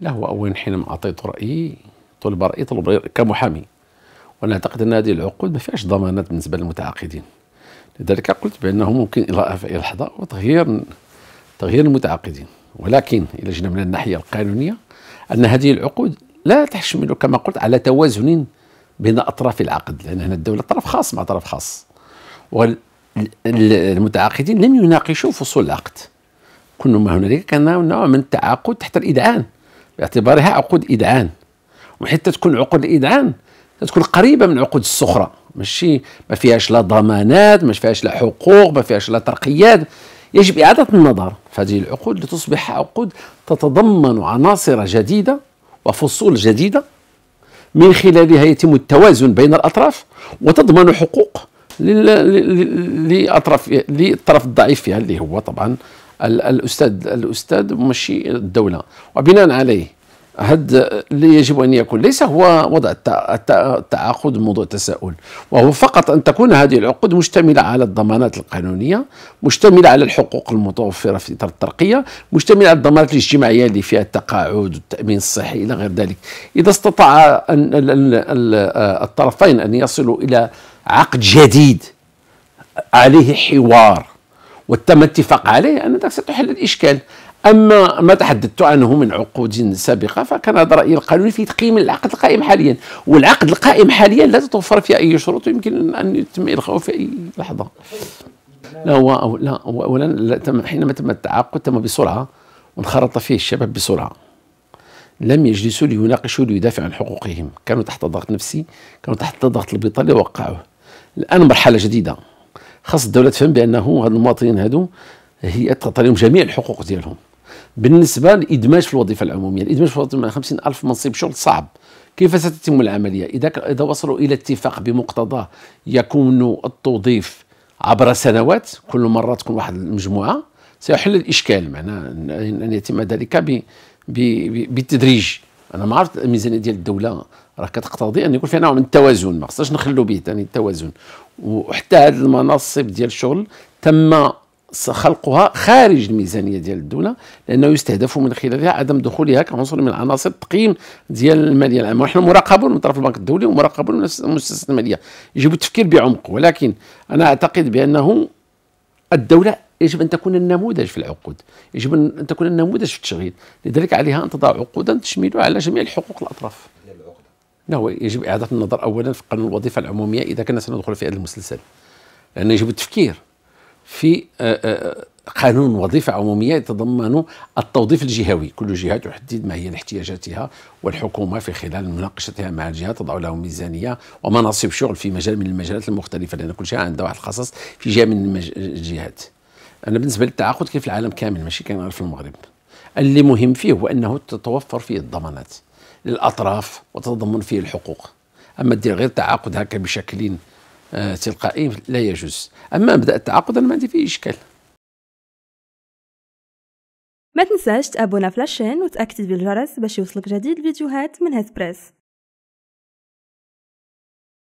لا هو اولا حينما اعطيت رايي طلب رايي طلب رأيي كمحامي وانا اعتقد ان هذه العقود ما فيهاش ضمانات بالنسبه للمتعاقدين لذلك قلت بانه ممكن الى لحظه وتغيير تغيير المتعاقدين ولكن الى جينا من الناحيه القانونيه ان هذه العقود لا تحتمل كما قلت على توازن بين اطراف العقد لان هنا الدوله طرف خاص مع طرف خاص والمتعاقدين لم يناقشوا فصول العقد كل ما هنالك كان نوع من التعاقد تحت الإذعان باعتبارها عقود إدعان وحتى تكون عقود الإدعان تكون قريبة من عقود السخرة ماشي ما فيهاش لا ضمانات ما فيهاش لا حقوق ما فيهاش لا ترقيات يجب إعادة النظر في هذه العقود لتصبح عقود تتضمن عناصر جديدة وفصول جديدة من خلالها يتم التوازن بين الأطراف وتضمن حقوق للأطراف للطرف الضعيف فيها اللي هو طبعا الاستاذ الاستاذ ماشي الدوله وبناء عليه هذا اللي يجب ان يكون ليس هو وضع التعاقد موضوع تساؤل وهو فقط ان تكون هذه العقود مشتمله على الضمانات القانونيه مشتمله على الحقوق المتوفره في اطار الترقيه مشتمله على الضمانات الاجتماعيه اللي فيها التقاعد والتامين الصحي الى غير ذلك اذا استطاع أن الطرفين ان يصلوا الى عقد جديد عليه حوار وتم الاتفاق عليه أن ذاك ستحل الإشكال أما ما تحدثت عنه من عقود سابقة فكان هذا رأيي القانوني في تقييم العقد القائم حاليا والعقد القائم حاليا لا تتوفر فيه أي شروط يمكن أن يتم إلغاؤه في أي لحظة لا هو أو لا هو أولا حينما تم التعاقد تم بسرعة وانخرط فيه الشباب بسرعة لم يجلسوا ليناقشوا ليدافعوا عن حقوقهم كانوا تحت ضغط نفسي كانوا تحت ضغط البطالة وقعوه الآن مرحلة جديدة خاص الدوله تفهم بانه هاد المواطنين هادو هي تعطي لهم جميع الحقوق ديالهم بالنسبه للادماج في الوظيفه العموميه الادماج في الوظيفه العموميه 50000 منصب شغل صعب كيف ستتم العمليه اذا اذا وصلوا الى اتفاق بمقتضاه يكون التوظيف عبر سنوات كل مره تكون واحد المجموعه سيحل الاشكال معنا ان يتم ذلك بالتدريج انا ما عرفت الميزانيه ديال الدوله راه كتقتضي ان يكون فيها نوع من التوازن ما خصناش نخلو به ثاني التوازن وحتى هذه المناصب ديال الشغل تم خلقها خارج الميزانيه ديال الدوله لانه يستهدف من خلالها عدم دخولها كعنصر من عناصر التقييم ديال الماليه العامه ونحن مراقبون من طرف البنك الدولي ومراقبون من المؤسسه الماليه يجب التفكير بعمق ولكن انا اعتقد بانه الدوله يجب ان تكون النموذج في العقود يجب ان تكون النموذج في التشغيل لذلك عليها ان تضع عقودا تشمل على جميع الحقوق الاطراف لا هو يجب اعاده النظر اولا في قانون الوظيفه العموميه اذا كنا سندخل في هذا المسلسل لانه يجب التفكير في آه، آه، قانون وظيفه عموميه يتضمن التوظيف الجهوي، كل جهه تحدد ما هي احتياجاتها والحكومه في خلال مناقشتها مع الجهه تضع لهم ميزانيه ومناصب شغل في مجال من المجالات المختلفه لان كل جهه عندها واحد الخصص في جهه من الجهات. انا بالنسبه للتعاقد كيف العالم كامل ماشي كان في المغرب. اللي مهم فيه هو انه تتوفر فيه الضمانات. للاطراف وتتضمن فيه الحقوق اما دير غير تعاقد هكا بشكل آه، تلقائي لا يجوز اما مبدا التعاقد انا ما عندي فيه اشكال ما تنساش تابونا فلاشين وتاكد بالجرس باش يوصلك جديد الفيديوهات من هسبريس